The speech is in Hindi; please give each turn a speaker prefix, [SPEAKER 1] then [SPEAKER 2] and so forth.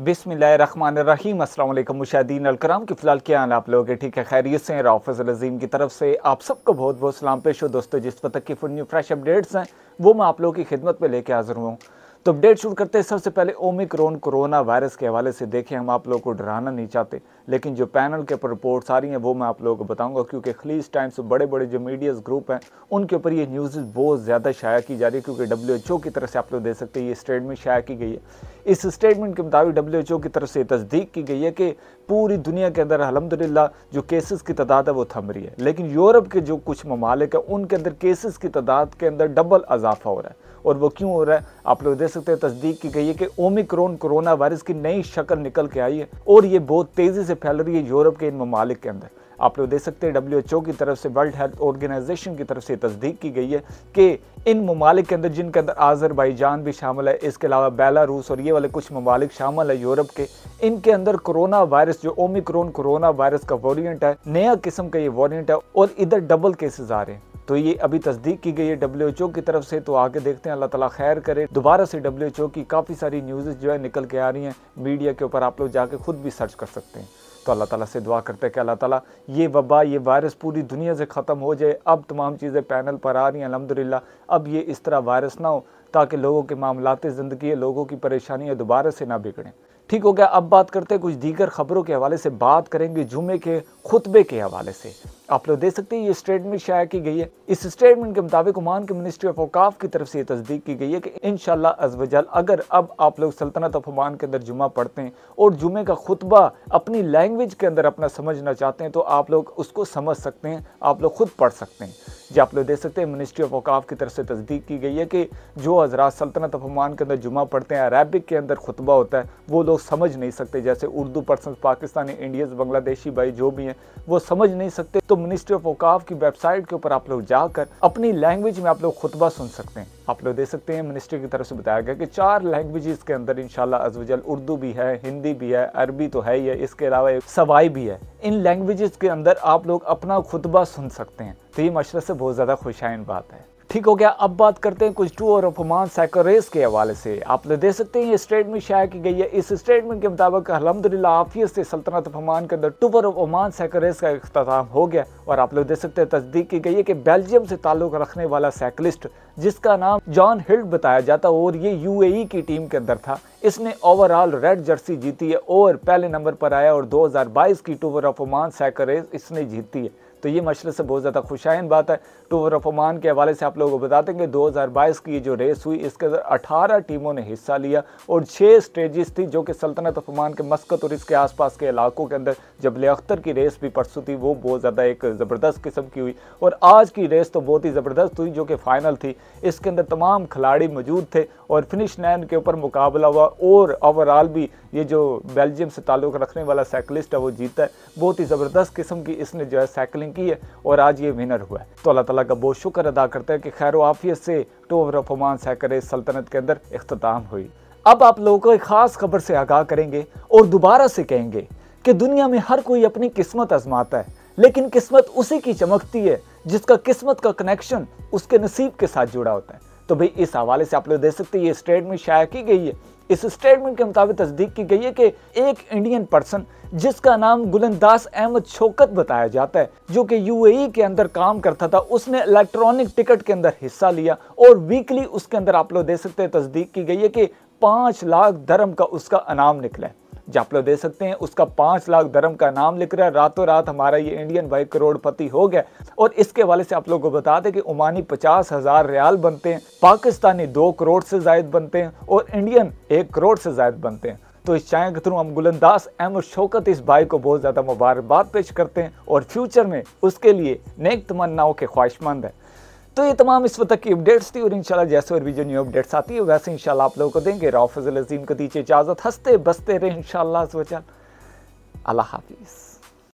[SPEAKER 1] बिसमीम अल्लाम मुशादीन अलकराम की फ़िलहाल क्या हाल आप लोग ठीक है खैरियत से हैं राफ़ अज़ीम की तरफ से आप सबको बहुत बहुत सलाम पेश हो दोस्तों जिस वक्त की फुल न्यू फ्रेश अपडेट्स हैं वो मैं आप लोगों की खिदमत में लेके हाजिर हूँ तो अपडेट शुरू करते हैं सबसे पहले ओमिक्रोन कोरोना वायरस के हवाले से देखें हम आप लोगों को डराना नहीं चाहते लेकिन जो पैनल के ऊपर रिपोर्ट्स आ रही हैं वो मैं आप लोगों को बताऊंगा क्योंकि खलीज टाइम्स बड़े बड़े जो मीडियाज ग्रुप हैं उनके ऊपर ये न्यूज़ बहुत ज़्यादा शाया की जा रही है क्योंकि डब्ल्यू की तरफ से आप लोग देख सकते हैं ये स्टेटमेंट शाया की गई है इस स्टेटमेंट के मुताबिक डब्ल्यू की तरफ से तस्दीक की गई है कि पूरी दुनिया के अंदर अलहमदिल्ला जो केसेस की तादाद है वो थम रही है लेकिन यूरोप के जो कुछ ममालिक हैं उनके अंदर केसेस की तादाद के अंदर डबल इजाफा हो रहा है और वो क्यों हो रहा है आप लोग दे सकते हैं तस्दीक की गई है कि ओमिक्रोन कोरोना वायरस की नई शक्ल निकल के आई है और ये बहुत तेज़ी से फैल रही है यूरोप के इन ममालिक के अंदर आप लोग देख सकते हैं डब्ल्यू एच ओ की तरफ से वर्ल्ड हेल्थ ऑर्गेनाइजेशन की तरफ से तस्दीक की गई है कि इन ममालिक के अंदर जिनके अंदर आज़रबाईजान भी शामिल है इसके अलावा बेलारूस और ये वाले कुछ ममालिक शामिल है यूरोप के इनके अंदर कोरोना वायरस जो ओमिक्रोन कोरोना वायरस का वॉरियंट है नया किस्म का ये वॉरियंट है और इधर डबल केसेज आ रहे हैं तो ये अभी तस्दीक की गई है डब्ल्यू की तरफ से तो आगे देखते हैं अल्लाह ताला खैर करे दोबारा से डब्ल्यू की काफ़ी सारी न्यूज़ जो है निकल के आ रही हैं मीडिया के ऊपर आप लोग जाके खुद भी सर्च कर सकते हैं तो अल्लाह ताला से दुआ करते हैं कि अल्लाह ताला ये वबा ये वायरस पूरी दुनिया से ख़त्म हो जाए अब तमाम चीज़ें पैनल पर आ रही हैं अलहमदिल्ला अब ये इस तरह वायरस ना हो ताकि लोगों के मामलाते ज़िंदगी लोगों की परेशानियाँ दोबारा से ना बिगड़ें ठीक हो गया अब बात करते हैं कुछ दीगर खबरों के हवाले से बात करेंगे जुमे के खुतबे के हवाले से आप लोग देख सकते हैं ये स्टेटमेंट शाया की गई है इस स्टेटमेंट के मुताबिक उमान के मिनिस्ट्री ऑफ अवकाफ की तरफ से ये तस्दीक की गई है कि इन अजबल अगर अब आप लोग सल्तनत ऑफ उमान के अंदर जुमा पढ़ते हैं और जुमे का खुतबा अपनी लैंग्वेज के अंदर अपना समझना चाहते हैं तो आप लोग उसको समझ सकते हैं आप लोग खुद पढ़ सकते हैं जी आप लोग देख सकते हैं मिनिस्ट्री ऑफ अवकाफ़ की तरफ से तस्दीक की गई है कि जो हजरा सल्तनत अफमान के अंदर जुमा पढ़ते हैं अरबिक के अंदर खुतबा होता है वो लोग समझ नहीं सकते जैसे उर्दू पर्सन पाकिस्तानी इंडियज बांग्लादेशी भाई जो भी हैं वो समझ नहीं सकते तो मिनिस्ट्री ऑफ अवकाफ़ की वेबसाइट के ऊपर आप लोग जाकर अपनी लैंग्वेज में आप लोग खुतबा सुन सकते हैं आप लोग देख सकते हैं मिनिस्ट्री की तरफ से बताया गया कि चार लैंग्वेज के अंदर इन अजवजल उर्दू भी है हिंदी भी है अरबी तो है ही है इसके अलावा सवाई भी है इन लैंग्वेजेस के अंदर आप लोग अपना खुतबा सुन सकते हैं तो ये मशरत से बहुत ज़्यादा खुशाइन बात है ठीक हो गया अब बात करते हैं कुछ टू और अफमान साइकिल रेस के हवाले से आप लोग देख सकते हैं ये स्टेटमेंट शाया की गई है इस स्टेटमेंट के मुताबिक अलहमदिल्ला आफियत से सल्तनत अफमान के अंदर Tour of Oman cycle race का अख्ताम हो गया और आप लोग देख सकते हैं तस्दीक की गई है कि बेल्जियम से ताल्लुक़ रखने वाला साइकिलिस्ट जिसका नाम जॉन हिल्ड बताया जाता और ये यू की टीम के अंदर था इसने ओवरऑल रेड जर्सी जीती है और पहले नंबर पर आया और 2022 की Tour of Oman cycle race इसने जीती है तो ये मशरे से बहुत ज़्यादा खुशाइन बात है टूर ऑफ ओमान के हवाले से आप लोगों को बता दो हज़ार बाईस की जो रेस हुई इसके अंदर अठारह टीमों ने हिस्सा लिया और छः स्टेजेस थी जो कि सल्तनत ऑफ ओमान के मस्कत और इसके आसपास के इलाकों के अंदर जबले अख्तर की रेस भी परसों थी वो बहुत ज़्यादा एक ज़बरदस्त किस्म की हुई और आज की रेस तो बहुत ही ज़बरदस्त हुई जो कि फाइनल थी इसके अंदर तमाम खिलाड़ी मौजूद थे और फिनिश लाइन के ऊपर मुकाबला हुआ और ओवरऑल भी ये जो बेल्जियम से ताल्लुक़ रखने वाला साइकिलिस्ट है वो जीता है बहुत ही ज़बरदस्त किस्म की इसने जो है साइकिलिंग बैटिंग की है और आज ये विनर हुआ है तो अल्लाह तला का बहुत शुक्र अदा करते हैं कि खैर आफियत से टूर परफॉर्मांस हैकर सल्तनत के अंदर अख्ताम हुई अब आप लोगों को एक ख़ास खबर से आगाह करेंगे और दोबारा से कहेंगे कि दुनिया में हर कोई अपनी किस्मत आजमाता है लेकिन किस्मत उसी की चमकती है जिसका किस्मत का कनेक्शन उसके नसीब के साथ जुड़ा होता है तो भाई इस हवाले से आप लोग देख सकते हैं ये स्टेटमेंट शाया की गई है इस स्टेटमेंट के मुताबिक तस्दीक की गई है कि एक इंडियन पर्सन जिसका नाम गुलंदास अहमद शोकत बताया जाता है जो कि यूएई e के अंदर काम करता था उसने इलेक्ट्रॉनिक टिकट के अंदर हिस्सा लिया और वीकली उसके अंदर आप लोग देख सकते हैं तस्दीक की गई है कि पाँच लाख धर्म का उसका अनाम निकला है जापलो दे सकते हैं उसका पाँच लाख धर्म का नाम लिख रहा है रातों रात हमारा ये इंडियन भाई करोड़पति हो गया और इसके हवाले से आप लोगों को बता दें कि ओमानी पचास हज़ार रियाल बनते हैं पाकिस्तानी दो करोड़ से जायद बनते हैं और इंडियन एक करोड़ से जायद बनते हैं तो इस चाय के थ्रू हम गुलंदाज अहमद शौकत इस भाई को बहुत ज़्यादा मुबारकबाद पेश करते हैं और फ्यूचर में उसके लिए नेक तमन्नाओं के ख्वाहिशमंद है तो ये तमाम इस वक्त की अपडेट्स थी और इनशाला जैसे और भी जो न्यू अपडेट्स आती है वैसे इनशाला आप लोगों को देंगे राफिजल अजीम को दीजिए इजाज़त हंसते बसते रहे इनशाला अल्लाह हाफिज़